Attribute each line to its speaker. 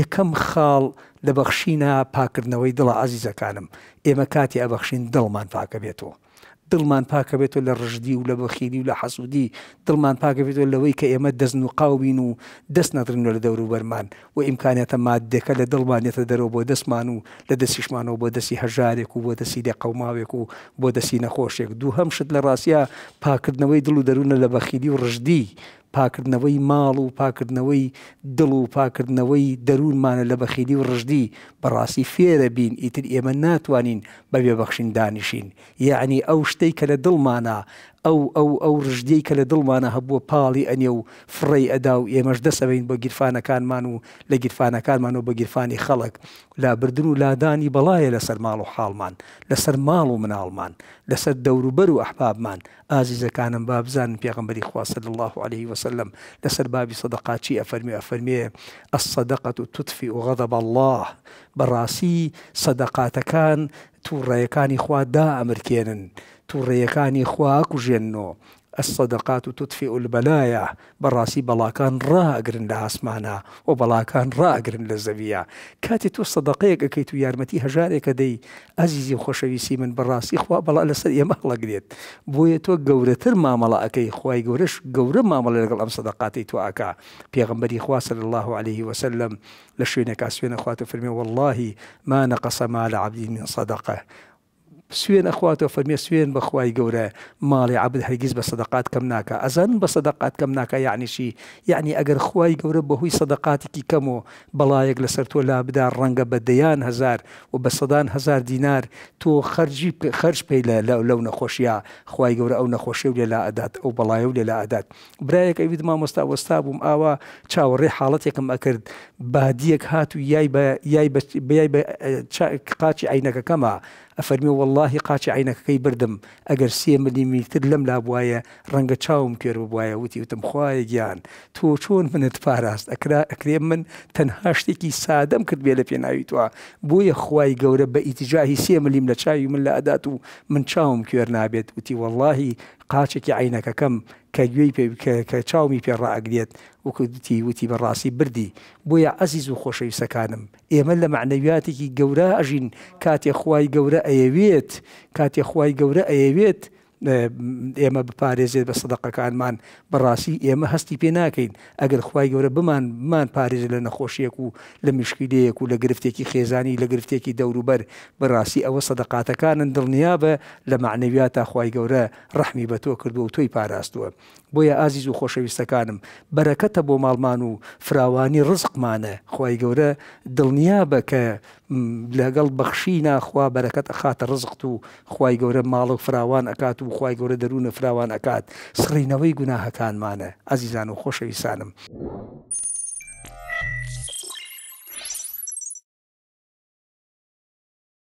Speaker 1: یەکەم خاڵ لە بەخشینە پاکردنەوەی دڵە عزیزەکانم ئێمە کاتی ئەبەخشین دڵمان پاکە بێتەوە. دڵمان پاکە بێتەوە لە ڕژدی و لە بەخیری و لە حەسوودی دڵمان پاکە بێتەوە لەوەی کە ئێمە دەستن و قاوبین و دەست نەدرن لە دەور و بەرمان و ئیمکانێتە مادەکە لە دڵمانێتە دەرەوە بۆ دەستمان و لە دەستیشمانەوە بۆ دەستی هەژارێک و بۆ دەستی لە قەوماوێک و بۆ دەستی نەخۆشێک دوو هەمشت لە ڕاستە پاکردنەوەی دڵ و دەروونە لە بەخیری و ڕژدی پاکردنەوەی ماڵ و پاکردنەوەی دڵ و پاکردنەوەی دەروونمانە لە بەخیدی و ڕژدی بەڕاستی فێرە بین ئیتر ئێمە ناتوانین بە بێبەخشین دانیشین یعنی ئەو شتەی کە لە دڵمانە ئەو ئەو ئەو ڕژدەی کە لە دڵمانە هەبووە پاڵی ئەنێ و فڕی ئەدا و ئێمەش دەسەوین بە گیرفانەکانمان و لە گیرفانەکانمان و بە گیرفانی خەڵک لابردن و لادانی بەڵایە لەسەر ماڵ و حاڵمان لەسەر ماڵ و مناڵمان لەسەر دەوروبەر و ئەحبابمان ئازیزەکانم بابزان پێغمبەری خواصد الله عليه وسلم لەسەر بابی سەدەقاچی ئەفەرمی ئەفەرمێ ئەس سەدەقەت و توتفی و غەدەب الله بەڕاستی سەدەقاتەکان تووڕێیەکانی خوا دا ئەمرکێنن تووڕێیەکانی خوا کوژێنەوە الصدقات تطفئ البلايا براسي بەڵاکان كان لە ئاسمانە و بەڵاکان ڕاگرن لە زەویە کاتی تۆ سەدەقەیەک ئەەکەیت و یارمەتی هەژارێکە دەی ئازیزی خۆشەویستی من بەڕاستی خوا بەڵا لەسەر ئێمە هەڵەگرێت بۆیە تۆ گەورەتر غورش ئەەکەی خی گەورەش گەورە مامەڵە لەگەڵ ئەم سەدەقاتی تواکە پێغمبەری صلى الله عليه وسلم لشينك اسفين اخواته فرمي والله ما نقص ما عبد من صدقه سوێن ئەخواتەوە فەرمیێ سوێن بەخوای گەورە ماڵی عبد هەرگیز بە سەدەقات کەم ناکە ئەزانن بە سەدەقات کەم ناکە یعنیشی یعنی ئەگەر خوای گەورە بەهۆی سەدەقاتێکی کەم و بەڵایەک لەسەر تۆ لا بدا ڕەنگە بە دەیان هزار و بە سەدان هزار دینار تۆ خەرجی خەرج پێی لە لەو نەخۆشیە خی گەورە ئەو نەخۆشی و لێلا ئەدات ئەو بەڵایە و لێلا ئەدات برایەک ئەوید مامۆستا وەستا بووم ئاوا چاوەڕێ حاڵەتێکم ئەکرد بادیەک هات و یای بە قاچی عینەکەکەمە ئەفەرمی واللهی قاچ عینەکەی بردم ئەگەر سێ ملیمیتر لەم لا بواە ڕەنگە چاوم کوێر بواە وتی وتم خوایە گیان تۆ چۆن منت پاراست ئەکرا ئەکرێ من تەنها شتێکی سادەم کرد بێ لە پێناوی توە بۆیە خوای گەورە بە ئیتیجاهی سێ ملیم لە چاوی من لە ئەدات و من چاوم کوێر نابێت وتی واللهی قاچێکی عینەکەکەم کە گوێی پێ کە چاومی پێڕائگرێت وەکو دوتی وتی بەڕاستی بردی بۆیە ئەزیز و خۆشەویستەکانم ئێمە لە معنەویاتێکی گەورە ئەژین کاتێ خوای گەورە ئەیەوێت کاتێ خوای گەورە ئەیەوێت ئێمە بپارێزێت بە سەدەقەکانمان بەڕاستی ئێمە هەستی پێ ناکەین ئەگەر خخوای گەورە بمان مان پارێز لە نەخۆشیەک و لە مشکیلەیەک و لە گرفتێکی خێزانی لە گرفتێکی دەوروبەر بەڕاستی ئەوە سەدەقاتەکانن دڵنیابە لە معنەویات تا خخوای گەورە ڕحمی بە تۆ کردو و تۆی پاراستووە بۆیە ئازیز و خۆشەویستەکانم بەرەکەتە بۆ ماڵمان و فراوانی ڕزقمانە خی گەورە دڵنیابە کە لەگەڵ بەخشی ناخوا بەرەکەت ئەخاتە ڕزقت و خی گەورە ماڵک فراوان ئەکات و خی گەورە دەروونە فراوان ئەکات سڕینەوەی گوناهەکانمانە ئازیزان و خۆشەویسانم.